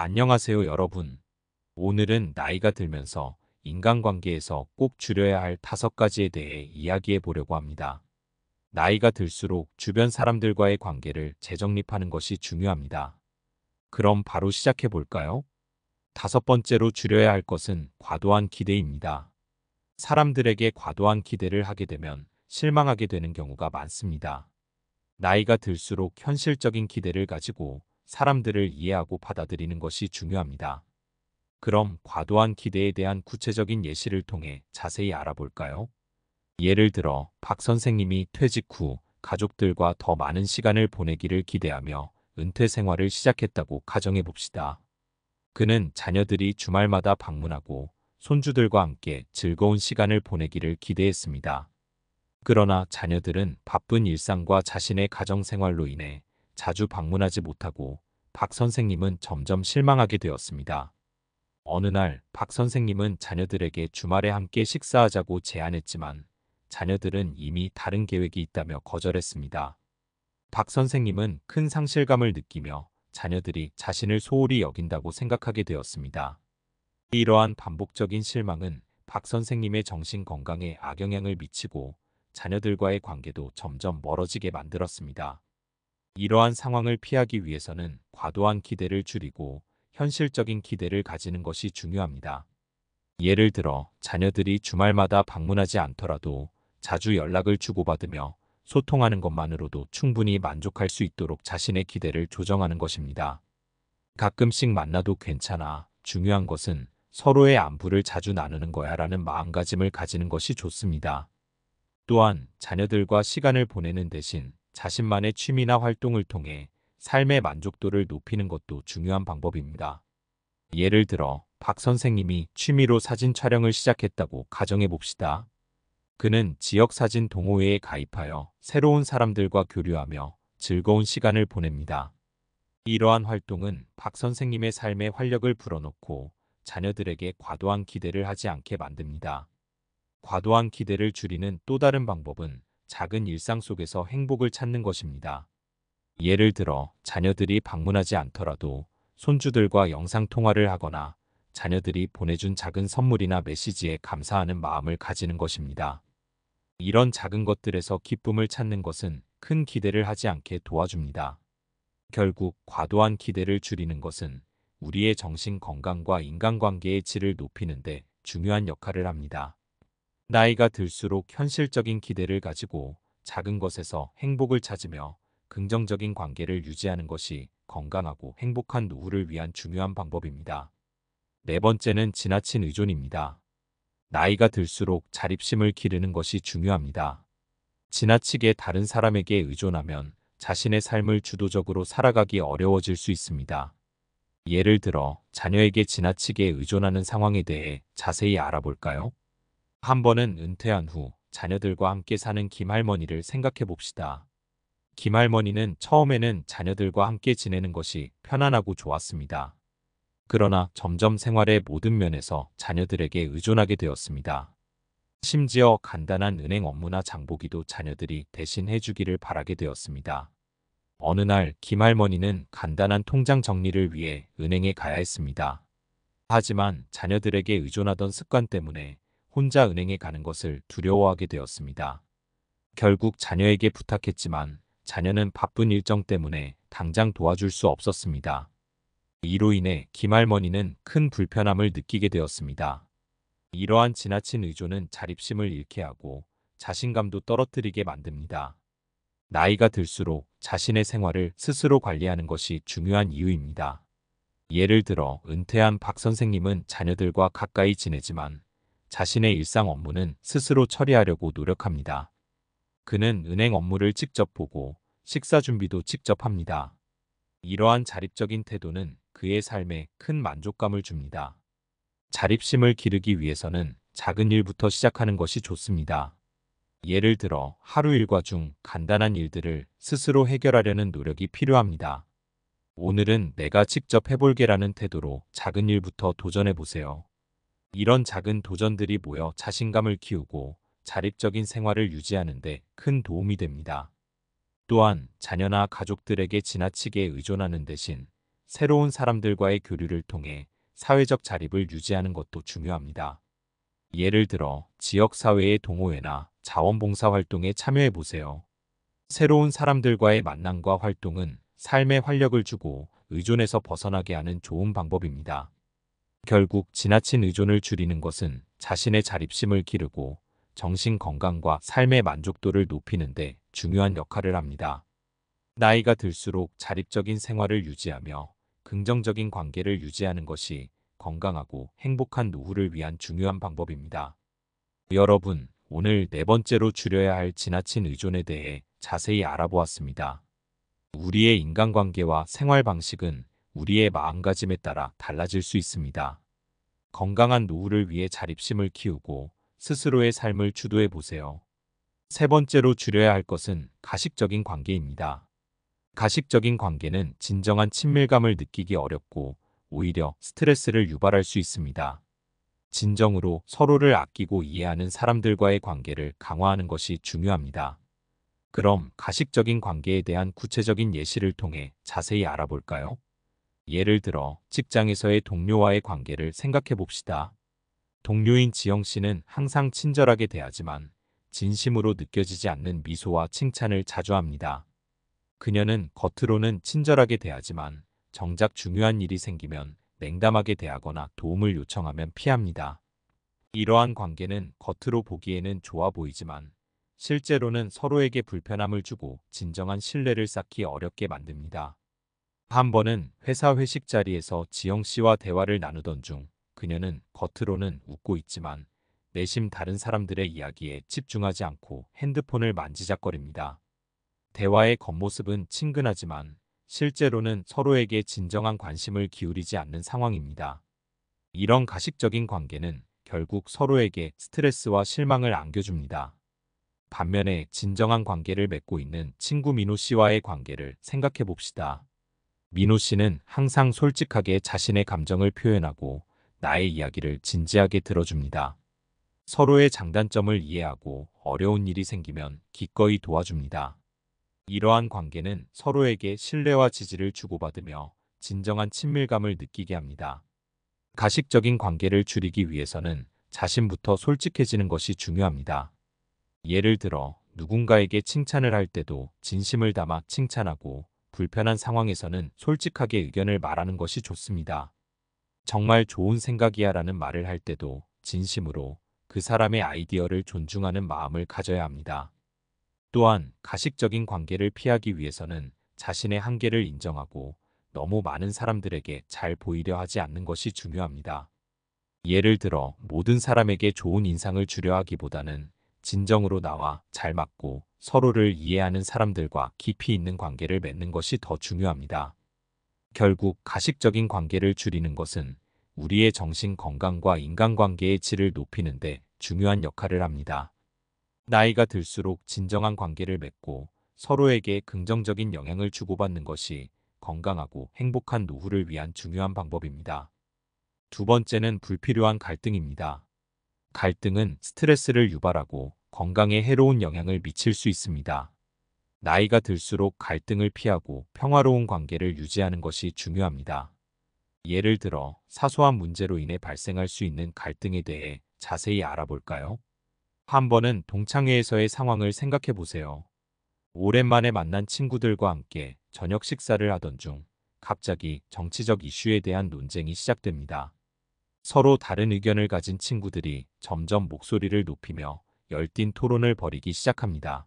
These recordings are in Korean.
안녕하세요 여러분. 오늘은 나이가 들면서 인간관계에서 꼭 줄여야 할 다섯 가지에 대해 이야기해 보려고 합니다. 나이가 들수록 주변 사람들과의 관계를 재정립하는 것이 중요합니다. 그럼 바로 시작해 볼까요? 다섯 번째로 줄여야 할 것은 과도한 기대입니다. 사람들에게 과도한 기대를 하게 되면 실망하게 되는 경우가 많습니다. 나이가 들수록 현실적인 기대를 가지고 사람들을 이해하고 받아들이는 것이 중요합니다. 그럼 과도한 기대에 대한 구체적인 예시를 통해 자세히 알아볼까요? 예를 들어 박 선생님이 퇴직 후 가족들과 더 많은 시간을 보내기를 기대하며 은퇴 생활을 시작했다고 가정해 봅시다. 그는 자녀들이 주말마다 방문하고 손주들과 함께 즐거운 시간을 보내기를 기대했습니다. 그러나 자녀들은 바쁜 일상과 자신의 가정 생활로 인해 자주 방문하지 못하고 박 선생님은 점점 실망하게 되었습니다. 어느 날 박 선생님은 자녀들에게 주말에 함께 식사하자고 제안했지만 자녀들은 이미 다른 계획이 있다며 거절했습니다. 박 선생님은 큰 상실감을 느끼며 자녀들이 자신을 소홀히 여긴다고 생각하게 되었습니다. 이러한 반복적인 실망은 박 선생님의 정신 건강에 악영향을 미치고 자녀들과의 관계도 점점 멀어지게 만들었습니다. 이러한 상황을 피하기 위해서는 과도한 기대를 줄이고 현실적인 기대를 가지는 것이 중요합니다. 예를 들어 자녀들이 주말마다 방문하지 않더라도 자주 연락을 주고받으며 소통하는 것만으로도 충분히 만족할 수 있도록 자신의 기대를 조정하는 것입니다. 가끔씩 만나도 괜찮아. 중요한 것은 서로의 안부를 자주 나누는 거야 라는 마음가짐을 가지는 것이 좋습니다. 또한 자녀들과 시간을 보내는 대신 자신만의 취미나 활동을 통해 삶의 만족도를 높이는 것도 중요한 방법입니다. 예를 들어 박 선생님이 취미로 사진 촬영을 시작했다고 가정해 봅시다. 그는 지역 사진 동호회에 가입하여 새로운 사람들과 교류하며 즐거운 시간을 보냅니다. 이러한 활동은 박 선생님의 삶에 활력을 불어넣고 자녀들에게 과도한 기대를 하지 않게 만듭니다. 과도한 기대를 줄이는 또 다른 방법은 작은 일상 속에서 행복을 찾는 것입니다. 예를 들어 자녀들이 방문하지 않더라도 손주들과 영상통화를 하거나 자녀들이 보내준 작은 선물이나 메시지에 감사하는 마음을 가지는 것입니다. 이런 작은 것들에서 기쁨을 찾는 것은 큰 기대를 하지 않게 도와줍니다. 결국 과도한 기대를 줄이는 것은 우리의 정신 건강과 인간관계의 질을 높이는데 중요한 역할을 합니다. 나이가 들수록 현실적인 기대를 가지고 작은 것에서 행복을 찾으며 긍정적인 관계를 유지하는 것이 건강하고 행복한 노후를 위한 중요한 방법입니다. 네 번째는 지나친 의존입니다. 나이가 들수록 자립심을 기르는 것이 중요합니다. 지나치게 다른 사람에게 의존하면 자신의 삶을 주도적으로 살아가기 어려워질 수 있습니다. 예를 들어 자녀에게 지나치게 의존하는 상황에 대해 자세히 알아볼까요? 한 번은 은퇴한 후 자녀들과 함께 사는 김할머니를 생각해 봅시다. 김할머니는 처음에는 자녀들과 함께 지내는 것이 편안하고 좋았습니다. 그러나 점점 생활의 모든 면에서 자녀들에게 의존하게 되었습니다. 심지어 간단한 은행 업무나 장보기도 자녀들이 대신 해주기를 바라게 되었습니다. 어느 날 김할머니는 간단한 통장 정리를 위해 은행에 가야 했습니다. 하지만 자녀들에게 의존하던 습관 때문에 혼자 은행에 가는 것을 두려워하게 되었습니다. 결국 자녀에게 부탁했지만 자녀는 바쁜 일정 때문에 당장 도와줄 수 없었습니다. 이로 인해 김할머니는 큰 불편함을 느끼게 되었습니다. 이러한 지나친 의존은 자립심을 잃게 하고 자신감도 떨어뜨리게 만듭니다. 나이가 들수록 자신의 생활을 스스로 관리하는 것이 중요한 이유입니다. 예를 들어 은퇴한 박 선생님은 자녀들과 가까이 지내지만 자신의 일상 업무는 스스로 처리하려고 노력합니다. 그는 은행 업무를 직접 보고 식사 준비도 직접 합니다. 이러한 자립적인 태도는 그의 삶에 큰 만족감을 줍니다. 자립심을 기르기 위해서는 작은 일부터 시작하는 것이 좋습니다. 예를 들어 하루 일과 중 간단한 일들을 스스로 해결하려는 노력이 필요합니다. 오늘은 내가 직접 해볼게라는 태도로 작은 일부터 도전해보세요. 이런 작은 도전들이 모여 자신감을 키우고 자립적인 생활을 유지하는데 큰 도움이 됩니다. 또한 자녀나 가족들에게 지나치게 의존하는 대신 새로운 사람들과의 교류를 통해 사회적 자립을 유지하는 것도 중요합니다. 예를 들어 지역사회의 동호회나 자원봉사 활동에 참여해 보세요. 새로운 사람들과의 만남과 활동은 삶의 활력을 주고 의존에서 벗어나게 하는 좋은 방법입니다. 결국 지나친 의존을 줄이는 것은 자신의 자립심을 기르고 정신 건강과 삶의 만족도를 높이는데 중요한 역할을 합니다. 나이가 들수록 자립적인 생활을 유지하며 긍정적인 관계를 유지하는 것이 건강하고 행복한 노후를 위한 중요한 방법입니다. 여러분, 오늘 네 번째로 줄여야 할 지나친 의존에 대해 자세히 알아보았습니다. 우리의 인간관계와 생활 방식은 우리의 마음가짐에 따라 달라질 수 있습니다. 건강한 노후를 위해 자립심을 키우고 스스로의 삶을 주도해 보세요. 세 번째로 줄여야 할 것은 가식적인 관계입니다. 가식적인 관계는 진정한 친밀감을 느끼기 어렵고 오히려 스트레스를 유발할 수 있습니다. 진정으로 서로를 아끼고 이해하는 사람들과의 관계를 강화하는 것이 중요합니다. 그럼 가식적인 관계에 대한 구체적인 예시를 통해 자세히 알아볼까요? 예를 들어 직장에서의 동료와의 관계를 생각해 봅시다. 동료인 지영 씨는 항상 친절하게 대하지만 진심으로 느껴지지 않는 미소와 칭찬을 자주 합니다. 그녀는 겉으로는 친절하게 대하지만 정작 중요한 일이 생기면 냉담하게 대하거나 도움을 요청하면 피합니다. 이러한 관계는 겉으로 보기에는 좋아 보이지만 실제로는 서로에게 불편함을 주고 진정한 신뢰를 쌓기 어렵게 만듭니다. 한 번은 회사 회식 자리에서 지영 씨와 대화를 나누던 중 그녀는 겉으로는 웃고 있지만 내심 다른 사람들의 이야기에 집중하지 않고 핸드폰을 만지작거립니다. 대화의 겉모습은 친근하지만 실제로는 서로에게 진정한 관심을 기울이지 않는 상황입니다. 이런 가식적인 관계는 결국 서로에게 스트레스와 실망을 안겨줍니다. 반면에 진정한 관계를 맺고 있는 친구 민호 씨와의 관계를 생각해 봅시다. 민호 씨는 항상 솔직하게 자신의 감정을 표현하고 나의 이야기를 진지하게 들어줍니다. 서로의 장단점을 이해하고 어려운 일이 생기면 기꺼이 도와줍니다. 이러한 관계는 서로에게 신뢰와 지지를 주고받으며 진정한 친밀감을 느끼게 합니다. 가식적인 관계를 줄이기 위해서는 자신부터 솔직해지는 것이 중요합니다. 예를 들어 누군가에게 칭찬을 할 때도 진심을 담아 칭찬하고 불편한 상황에서는 솔직하게 의견을 말하는 것이 좋습니다. 정말 좋은 생각이야 라는 말을 할 때도 진심으로 그 사람의 아이디어를 존중하는 마음을 가져야 합니다. 또한 가식적인 관계를 피하기 위해서는 자신의 한계를 인정하고 너무 많은 사람들에게 잘 보이려 하지 않는 것이 중요합니다. 예를 들어 모든 사람에게 좋은 인상을 주려 하기보다는 진정으로 나와 잘 맞고 서로를 이해하는 사람들과 깊이 있는 관계를 맺는 것이 더 중요합니다. 결국 가식적인 관계를 줄이는 것은 우리의 정신 건강과 인간관계의 질을 높이는데 중요한 역할을 합니다. 나이가 들수록 진정한 관계를 맺고 서로에게 긍정적인 영향을 주고받는 것이 건강하고 행복한 노후를 위한 중요한 방법입니다. 두 번째는 불필요한 갈등입니다. 갈등은 스트레스를 유발하고 건강에 해로운 영향을 미칠 수 있습니다. 나이가 들수록 갈등을 피하고 평화로운 관계를 유지하는 것이 중요합니다. 예를 들어 사소한 문제로 인해 발생할 수 있는 갈등에 대해 자세히 알아볼까요? 한 번은 동창회에서의 상황을 생각해 보세요. 오랜만에 만난 친구들과 함께 저녁 식사를 하던 중 갑자기 정치적 이슈에 대한 논쟁이 시작됩니다. 서로 다른 의견을 가진 친구들이 점점 목소리를 높이며 열띤 토론을 벌이기 시작합니다.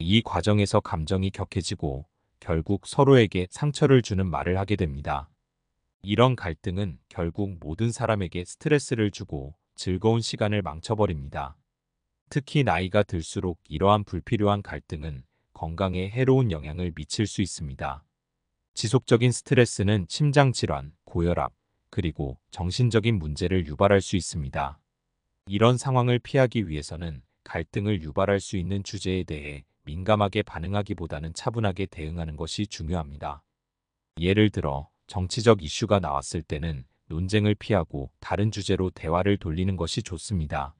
이 과정에서 감정이 격해지고 결국 서로에게 상처를 주는 말을 하게 됩니다. 이런 갈등은 결국 모든 사람에게 스트레스를 주고 즐거운 시간을 망쳐버립니다. 특히 나이가 들수록 이러한 불필요한 갈등은 건강에 해로운 영향을 미칠 수 있습니다. 지속적인 스트레스는 심장질환, 고혈압, 그리고 정신적인 문제를 유발할 수 있습니다. 이런 상황을 피하기 위해서는 갈등을 유발할 수 있는 주제에 대해 민감하게 반응하기보다는 차분하게 대응하는 것이 중요합니다. 예를 들어 정치적 이슈가 나왔을 때는 논쟁을 피하고 다른 주제로 대화를 돌리는 것이 좋습니다.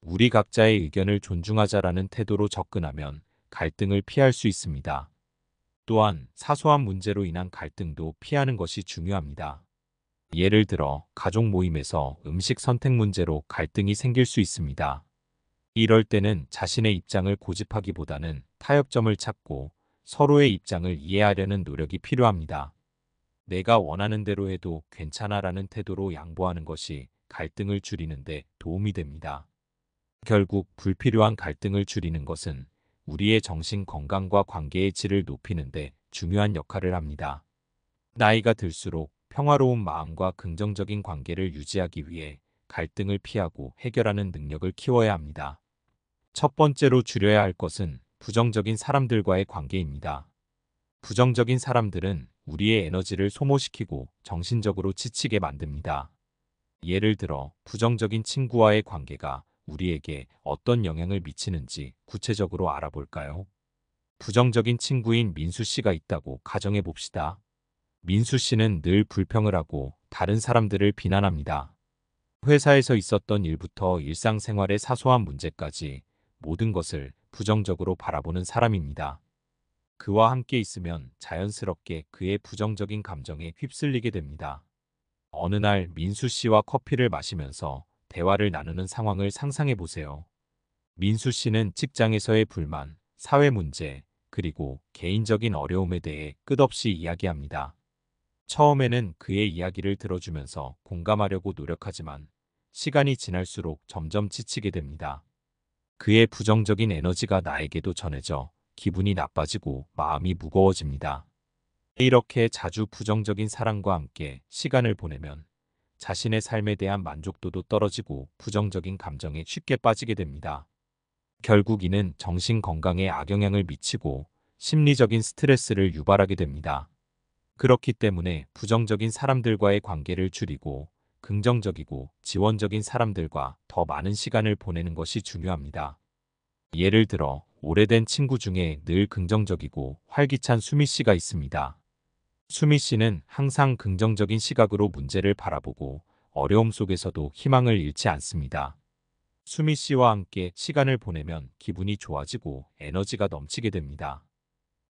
우리 각자의 의견을 존중하자라는 태도로 접근하면 갈등을 피할 수 있습니다. 또한 사소한 문제로 인한 갈등도 피하는 것이 중요합니다. 예를 들어 가족 모임에서 음식 선택 문제로 갈등이 생길 수 있습니다. 이럴 때는 자신의 입장을 고집하기보다는 타협점을 찾고 서로의 입장을 이해하려는 노력이 필요합니다. 내가 원하는 대로 해도 괜찮아라는 태도로 양보하는 것이 갈등을 줄이는데 도움이 됩니다. 결국 불필요한 갈등을 줄이는 것은 우리의 정신 건강과 관계의 질을 높이는데 중요한 역할을 합니다. 나이가 들수록 평화로운 마음과 긍정적인 관계를 유지하기 위해 갈등을 피하고 해결하는 능력을 키워야 합니다. 첫 번째로 줄여야 할 것은 부정적인 사람들과의 관계입니다. 부정적인 사람들은 우리의 에너지를 소모시키고 정신적으로 지치게 만듭니다. 예를 들어 부정적인 친구와의 관계가 우리에게 어떤 영향을 미치는지 구체적으로 알아볼까요? 부정적인 친구인 민수 씨가 있다고 가정해 봅시다. 민수 씨는 늘 불평을 하고 다른 사람들을 비난합니다. 회사에서 있었던 일부터 일상생활의 사소한 문제까지 모든 것을 부정적으로 바라보는 사람입니다. 그와 함께 있으면 자연스럽게 그의 부정적인 감정에 휩쓸리게 됩니다. 어느 날 민수 씨와 커피를 마시면서 대화를 나누는 상황을 상상해 보세요. 민수 씨는 직장에서의 불만, 사회 문제, 그리고 개인적인 어려움에 대해 끝없이 이야기합니다. 처음에는 그의 이야기를 들어주면서 공감하려고 노력하지만 시간이 지날수록 점점 지치게 됩니다. 그의 부정적인 에너지가 나에게도 전해져 기분이 나빠지고 마음이 무거워집니다. 이렇게 자주 부정적인 사랑과 함께 시간을 보내면 자신의 삶에 대한 만족도도 떨어지고 부정적인 감정에 쉽게 빠지게 됩니다. 결국 이는 정신 건강에 악영향을 미치고 심리적인 스트레스를 유발하게 됩니다. 그렇기 때문에 부정적인 사람들과의 관계를 줄이고 긍정적이고 지원적인 사람들과 더 많은 시간을 보내는 것이 중요합니다. 예를 들어 오래된 친구 중에 늘 긍정적이고 활기찬 수미 씨가 있습니다. 수미 씨는 항상 긍정적인 시각으로 문제를 바라보고 어려움 속에서도 희망을 잃지 않습니다. 수미 씨와 함께 시간을 보내면 기분이 좋아지고 에너지가 넘치게 됩니다.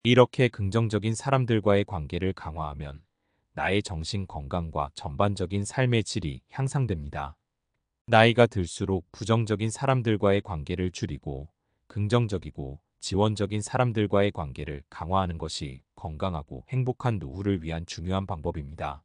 이렇게 긍정적인 사람들과의 관계를 강화하면 나의 정신 건강과 전반적인 삶의 질이 향상됩니다. 나이가 들수록 부정적인 사람들과의 관계를 줄이고 긍정적이고 지원적인 사람들과의 관계를 강화하는 것이 건강하고 행복한 노후를 위한 중요한 방법입니다.